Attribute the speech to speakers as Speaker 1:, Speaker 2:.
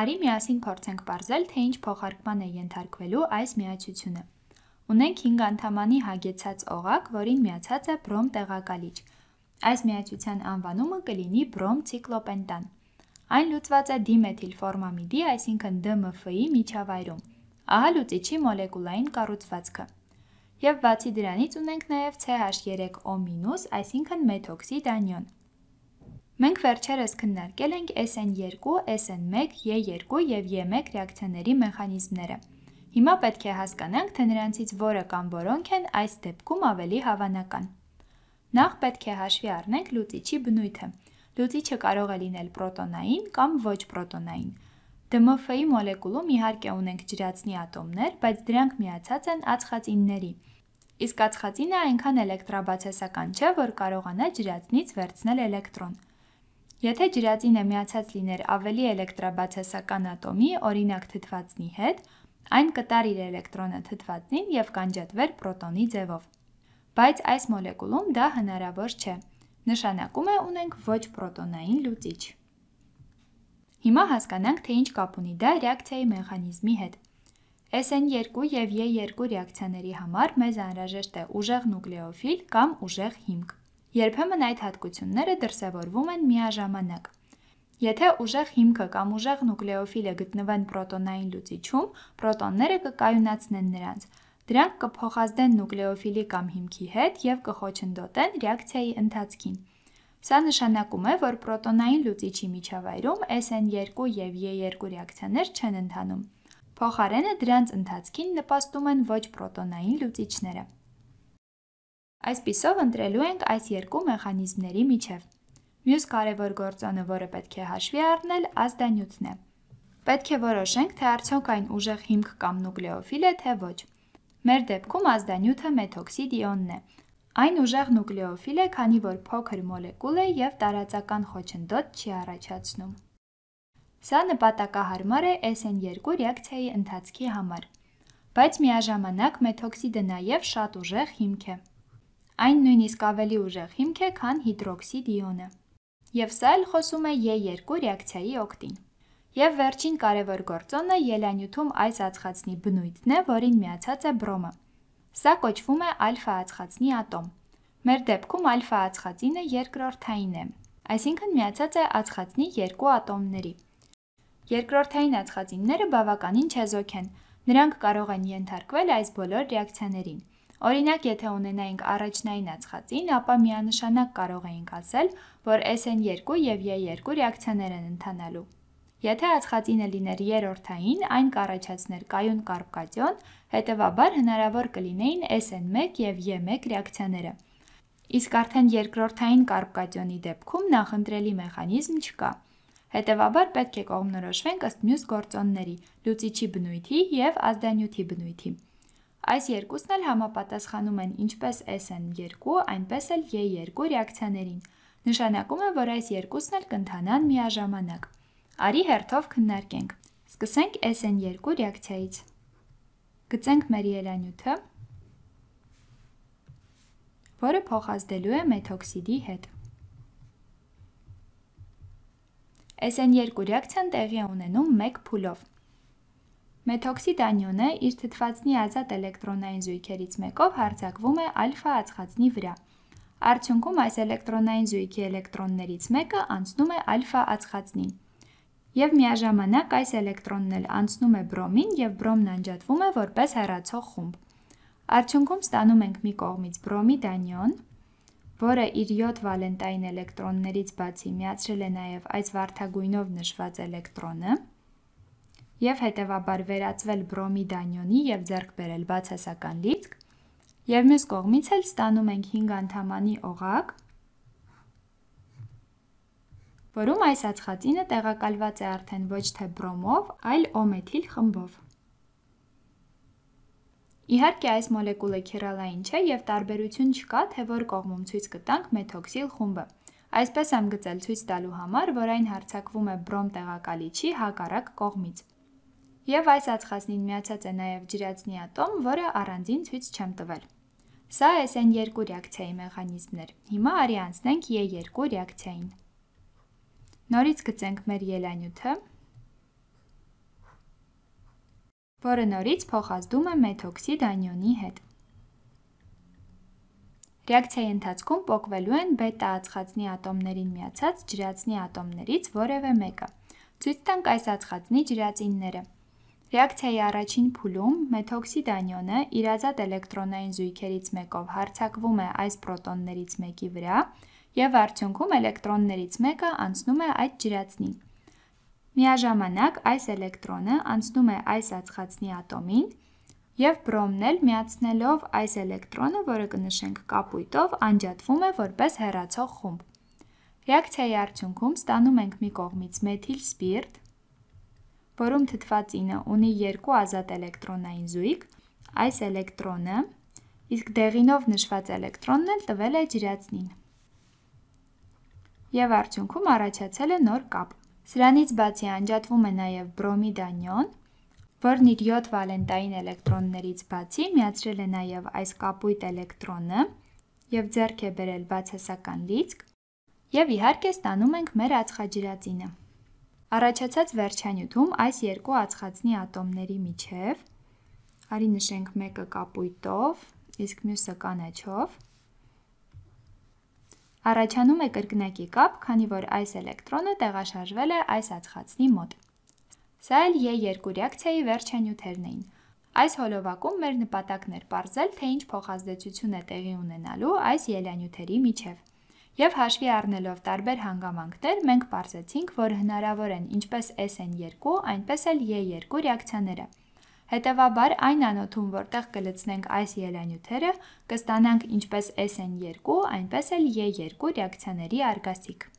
Speaker 1: Արի միասին փորձենք ողրել, թե ինչ փոխարկման է ենթարկվելու այս միացությունը։ Ունենք 5 անդամանի հագեցած օղակ, որին միացած է բրոմ տեղակալիչ։ Այս միացության անվանումը կլինի բրոմ ցիկլոպենտան։ Այն լուծված է դիմեթիլ ֆորմամիդի, այսինքն DMF-ի միջավայրում։ Ահա լուծիչի մոլեկուլային կառուցվածքը։ Եվ բացի դրանից ունենք նաև CH3O-, այսինքն մեթոքսիդ անիոն։ Մենք վերջերս քննարկել ենք SN2, SN1, E2 եւ E1 ռեակցիաների մեխանիզմները։ Հիմա պետք է հասկանանք, թե նրանցից որը կամ որոնք են այս դեպքում ավելի հավանական։ Նախ պետք է հաշվի առնենք լուծիչի բնույթը։ Լուծիչը կարող է լինել պրոտոնային կամ ոչ պրոտոնային։ DMF-ի մոլեկուլում իհարկե ունենք ջրածնի ատոմներ, բայց դրանք միացած են ածխածինների։ Իսկ ածխածինը այնքան էլեկտրաբացասական չէ, որ կարողանա ջրածնից վերցնել էլեկտրոն։ Եթե ջրածինը միացած լիներ ավելի էլեկտրաբացասական ատոմի, օրինակ թթվածնի հետ, այն կտար իր էլեկտրոնը թթվածնին եւ կանջատվեր պրոտոնի ձևով։ Բայց այս մոլեկուլում դա հնարավոր չէ։ Նշանակում է ունենք ոչ պրոտոնային լուծիչ։ Հիմա հասկանանք, թե ինչ կապ ունի դա ռեակցիայի մեխանիզմի հետ։ SN2 եւ Y2 ռեակցիաների համար մեզ անհրաժեշտ է ուժեղ նուկլեոֆիլ կամ ուժեղ հիմք։ Երբեմն այդ հատկությունները դրսևորվում են միաժամանակ։ Եթե ուժեղ հիմքը կամ ուժեղ նուկլեոֆիլը գտնվեն պրոտոնային լուծիչում, պրոտոնները կկայունացնեն նրանց։ Դրանք կփոխազդեն նուկլեոֆիլի կամ հիմքի հետ եւ կխոչընդոտեն ռեակցիայի ընթացքին։ Սա նշանակում է, որ պրոտոնային լուծիչի միջավայրում SN2 եւ Y2 ռեակցիաներ չեն ընթանում։ Փոխարենը դրանց ընթացքին նպաստում են ոչ պրոտոնային լուծիչները։ Այսպիսով ընտրելու ենք այս երկու մեխանիզմների միջև։ Մյուս կարևոր գործոնը, որը պետք է հաշվի առնել, ազդանյութն է։ Պետք է որոշենք, թե արդյոք այն ուժեղ հիմք կամ նուկլեոֆիլ է, թե ոչ։ Մեր դեպքում ազդանյութը մեթոքսիդ իոնն է։ Այն ուժեղ նուկլեոֆիլ է, քանի որ փոքր մոլեկուլ է եւ տարածական խոչընդոտ չի առաջացնում։ Սա նպատակահարմար է SN2 ռեակցիայի ընթացքի համար։ Բայց միաժամանակ մեթոքսիդը նաեւ շատ ուժեղ հիմք է։ Այն նույնիսկ ավելի ուժեղ հիմք է, քան հիդրոքսիդ իոնը։ Եվ սա էլ խոսում է Е2 ռեակցիայի օկտին։ Եվ վերջին կարևոր գործոնը ելանյութում այս ածխածնի բնույթն է, որին միացած է բրոմը։ Սա կոչվում է ալֆա ածխածնի ատոմ։ Մեր դեպքում ալֆա ածխածինը երկրորդային է, այսինքն միացած է ածխածնի երկու ատոմների։ Երկրորդային ածխածինները բավականին չեզոք են։ Նրանք կարող են ենթարկվել այս բոլոր ռեակցիաներին։ Օրինակ, եթե ունենայինք առաջնային ածխածին, ապա միանշանակ կարող էինք ասել, որ SN2 եւ Y2 ռեակցիաներ են ընթանալու։ Եթե ածխածինը լիներ երրորդային, այն կառաջացներ կայուն կարբկատիոն, հետևաբար հնարավոր կլինեին SN1 եւ Y1 ռեակցիաները։ Իսկ արդեն երկրորդային կարբկատիոնի դեպքում նախընտրելի մեխանիզմ չկա։ Հետևաբար պետք է կողմնորոշվենք ըստ մյուս գործոնների՝ լուծիչի բնույթի եւ ազդանյութի բնույթի։ բնույթի Այս երկուսն էլ համապատասխանում են ինչպես SN2, այնպես էլ Y2 ռեակցիաներին։ Նշանակում է, որ այս երկուսն էլ կընթանան միաժամանակ։ Արի հերթով քննարկենք։ Սկսենք SN2 ռեակցիայից։ Գծենք մեր երանյութը, որը փոխազդելու է մեթոքսիդի հետ։ SN2 ռեակցիան տեղի է ունենում 1 փուլով։ Մեթոքսիդանիոնը իր թթվածնի ազատ էլեկտրոնային զույգերից մեկով հարձակվում է ալֆա ածխածնի վրա։ Արդյունքում այս էլեկտրոնային զույգի էլեկտրոններից մեկը անցնում է ալֆա ածխածնին։ Եվ միաժամանակ այս էլեկտրոնն էլ անցնում է բրոմին եւ բրոմն անջատվում է որպես հեռացող խումբ։ Արդյունքում ստանում ենք մի կողմից բրոմիդանիոն, որը իր 7 վալենտային էլեկտրոններից բացի միացրել է նաև այս վարդագույնով նշված էլեկտրոնը, եւ հետեւաբար վերածվել բրոմիդանյոնի եւ ձեռք բերել բացասական լիցք, եւ մյուս կողմից էլ ստանում ենք 5 անդամանի օղակ, որում այս ածխածինը տեղակալված է արդեն ոչ թե բրոմով, այլ օմեթիլ խմբով։ Իհարկե այս մոլեկուլը քիրալային չէ եւ տարբերություն չկա, թե որ կողմում ցույց կտանք մեթոքսիլ խումբը։ Այսպես եմ գծել ցույց տալու համար, որ այն հարցակվում է բրոմ տեղակալիչի հակառակ կողմից։ Եվ այս ածխածնին միացած է նաև ջրածնի ատոմ, որը առանձին ցույց չեմ տվել։ Սա SN2 ռեակցիայի մեխանիզմն էր։ Հիմա արի անցնենք E2 ռեակցիային։ Նորից գծենք մեր ելանյութը, որը նորից փոխազդում է մեթոքսիդ անիոնի հետ։ Ռեակցիայի ընթացքում պոկվելու են բետա ածխածնի ատոմներին միացած ջրածնի ատոմներից որևէ մեկը։ Ցույց տանք այս ածխածնի ջրածինները։ Ռեակցիայի առաջին փուլում մեթոքսիդանիոնը իր ազատ էլեկտրոնային զույգերից մեկով հարձակվում է այս պրոտոններից մեկի վրա եւ արդյունքում էլեկտրոններից մեկը անցնում է այդ ջրածնի։ Միաժամանակ այս էլեկտրոնը անցնում է այս ածխածնի ատոմին եւ բրոմն էլ միացնելով այս էլեկտրոնը, որը կնշենք կապույտով, անջատվում է որպես հեռացող խումբ։ Ռեակցիայի արդյունքում ստանում ենք մի կողմից մեթիլ սպիրտ, որում թթված ինը ունի երկու ազատ էլեկտրոնային զույգ, այս էլեկտրոնը, իսկ դեղինով նշված էլեկտրոնն էլ տվել է ջրածնին։ Եվ արդյունքում առաջացել է նոր կապ։ Սրանից բացի անջատվում է նաև բրոմիդանիոն, որն իր 7 վալենտային էլեկտրոններից բացի միացրել է նաև այս կապույտ էլեկտրոնը եւ ձեռք է բերել բացասական լիցք եւ իհարկե ստանում ենք մեր ածխաջրածինը։ Առաջացած վերջանյութում այս երկու ածխածնի ատոմների միջև արի նշենք մեկը կապույտով, իսկ մյուսը կանաչով, Առաջանում է կրկնակի կապ, քանի որ այս էլեկտրոնը տեղաշարժվել է այս ածխածնի մոտ։ Սա էլ Ե2 ռեակցիայի վերջանյութերն էին։ Այս հոլովակում մեր նպատակն էր ողրել, թե ինչ փոխազդեցություն է տեղի ունենալու այս ելանյութերի միջև։ Եվ հաշվի առնելով տարբեր հանգամանքներ, մենք ողջացինք, որ հնարավոր են ինչպես SN2, այնպես էլ Y2 ռեակցիաները։ Հետևաբար, այն անոթում, որտեղ կլցնենք այս ելանյութերը, կստանանք ինչպես SN2, այնպես էլ Y2 ռեակցիաների արգասիք։